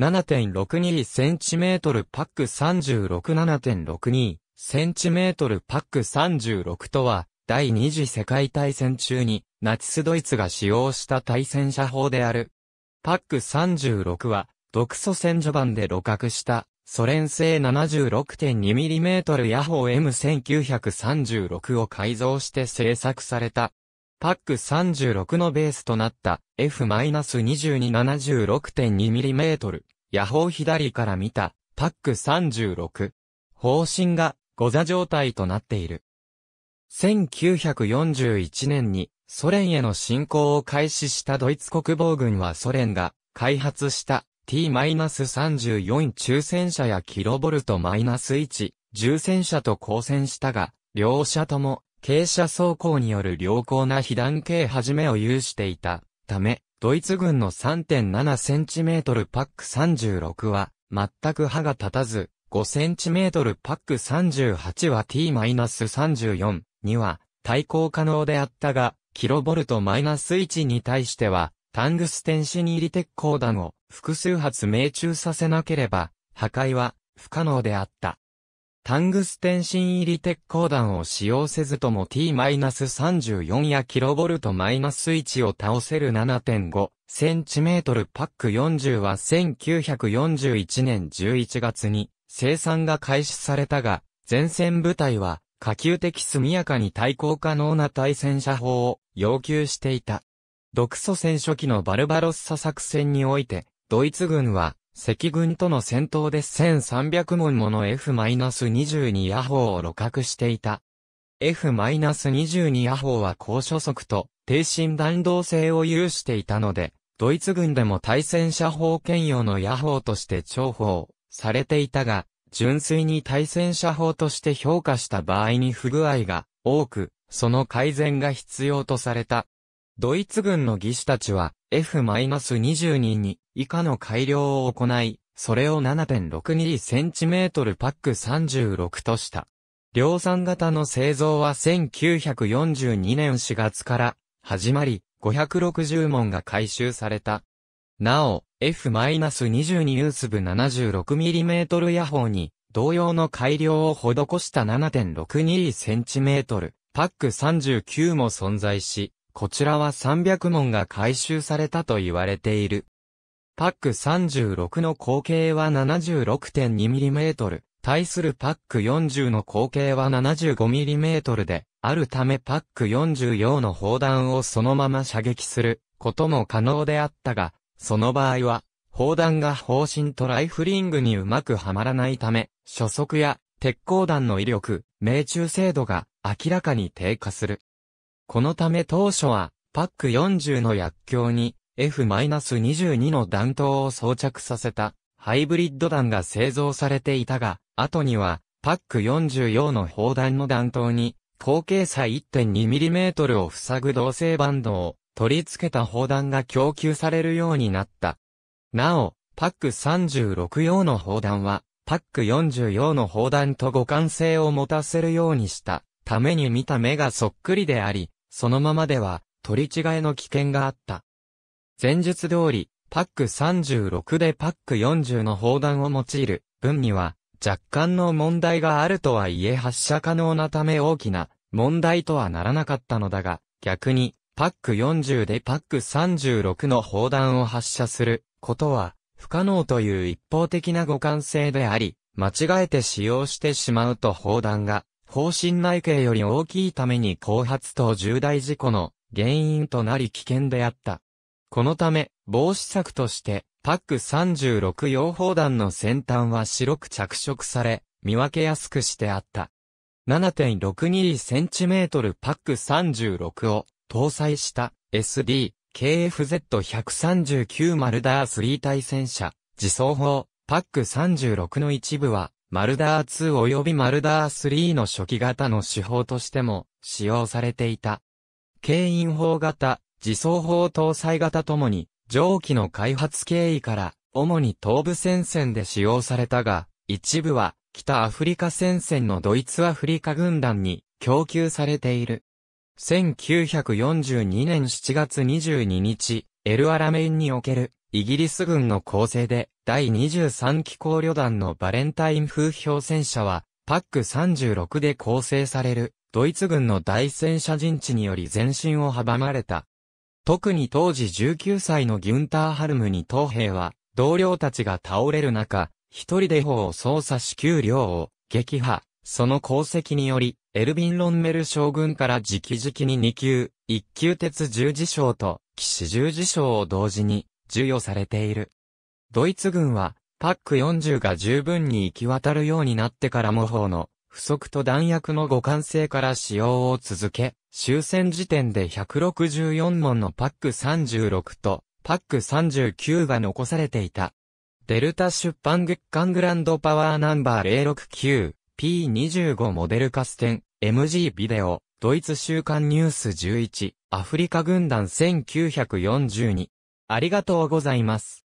7 6 2 c m パック 36.7.62cm パック36とは、第二次世界大戦中にナチスドイツが使用した対戦車砲である。パック36は、独ソ戦序盤で露獲したソ連製 76.2mm ヤホー M1936 を改造して製作されたパック36のベースとなった F-2276.2mm ヤホー左から見たパック36方針が誤座状態となっている。1941年にソ連への侵攻を開始したドイツ国防軍はソ連が開発した T-34 中戦車やキロボルト -1 重戦車と交戦したが、両車とも傾斜走行による良好な被弾径始めを有していたため、ドイツ軍の 3.7cm パック36は、全く歯が立たず、5cm パック38は T-34 には対抗可能であったが、キロボルト -1 に対しては、タングステンシニ入り鉄鋼弾を複数発命中させなければ、破壊は不可能であった。タングステン芯入り鉄鋼弾を使用せずとも T-34 や kV-1 を倒せる 7.5cm パック40は1941年11月に生産が開始されたが、前線部隊は可及的速やかに対抗可能な対戦車砲を要求していた。独ソ戦初期のバルバロッサ作戦において、ドイツ軍は赤軍との戦闘で1300門もの F-22 ヤホーを露獲していた。F-22 ヤホーは高初速と低身弾道性を有していたので、ドイツ軍でも対戦車砲兼用のヤホーとして重宝されていたが、純粋に対戦車砲として評価した場合に不具合が多く、その改善が必要とされた。ドイツ軍の技師たちは F-22 に以下の改良を行い、それを 7.6mm パック36とした。量産型の製造は1942年4月から始まり、560門が回収された。なお、F-22 ユース部 76mm 野砲ーに同様の改良を施した 7.62cm パック39も存在し、こちらは300門が回収されたと言われている。パック36の口径は 76.2mm、対するパック40の口径は 75mm で、あるためパック44の砲弾をそのまま射撃することも可能であったが、その場合は、砲弾が砲身とライフリングにうまくはまらないため、初速や鉄鋼弾の威力、命中精度が明らかに低下する。このため当初は、パック40の薬莢に F-22 の弾頭を装着させたハイブリッド弾が製造されていたが、後にはパック44の砲弾の弾頭に口径差 1.2mm を塞ぐ同性バンドを取り付けた砲弾が供給されるようになった。なお、パック36用の砲弾は、パック40用の砲弾と互換性を持たせるようにしたために見た目がそっくりであり、そのままでは取り違えの危険があった。前述通り、パック36でパック40の砲弾を用いる分には若干の問題があるとはいえ発射可能なため大きな問題とはならなかったのだが、逆にパック40でパック36の砲弾を発射することは不可能という一方的な互換性であり、間違えて使用してしまうと砲弾が方針内径より大きいために後発等重大事故の原因となり危険であった。このため、防止策として、パック36用砲弾の先端は白く着色され、見分けやすくしてあった。7.622cm パック36を搭載した SD KFZ139 マルダー3対戦車自走砲パック36の一部はマルダー2及びマルダー3の初期型の手法としても使用されていた。軽引砲型、自走砲搭載型ともに、蒸気の開発経緯から、主に東部戦線で使用されたが、一部は北アフリカ戦線のドイツアフリカ軍団に供給されている。1942年7月22日、エルアラメインにおけるイギリス軍の構成で第23機構旅団のバレンタイン風評戦車は、パック36で構成される、ドイツ軍の大戦車陣地により前進を阻まれた。特に当時19歳のギュンター・ハルムに東兵は、同僚たちが倒れる中、一人で砲を操作し給料を撃破。その功績により、エルヴィン・ロンメル将軍から直々に2級、1級鉄十字章と、騎士十字章を同時に授与されている。ドイツ軍は、パック40が十分に行き渡るようになってから模倣の不足と弾薬の互換性から使用を続け、終戦時点で164門のパック36とパック39が残されていた。デルタ出版月間グランドパワーナンバー 069P25 モデルカステン MG ビデオドイツ週刊ニュース11アフリカ軍団1942ありがとうございます。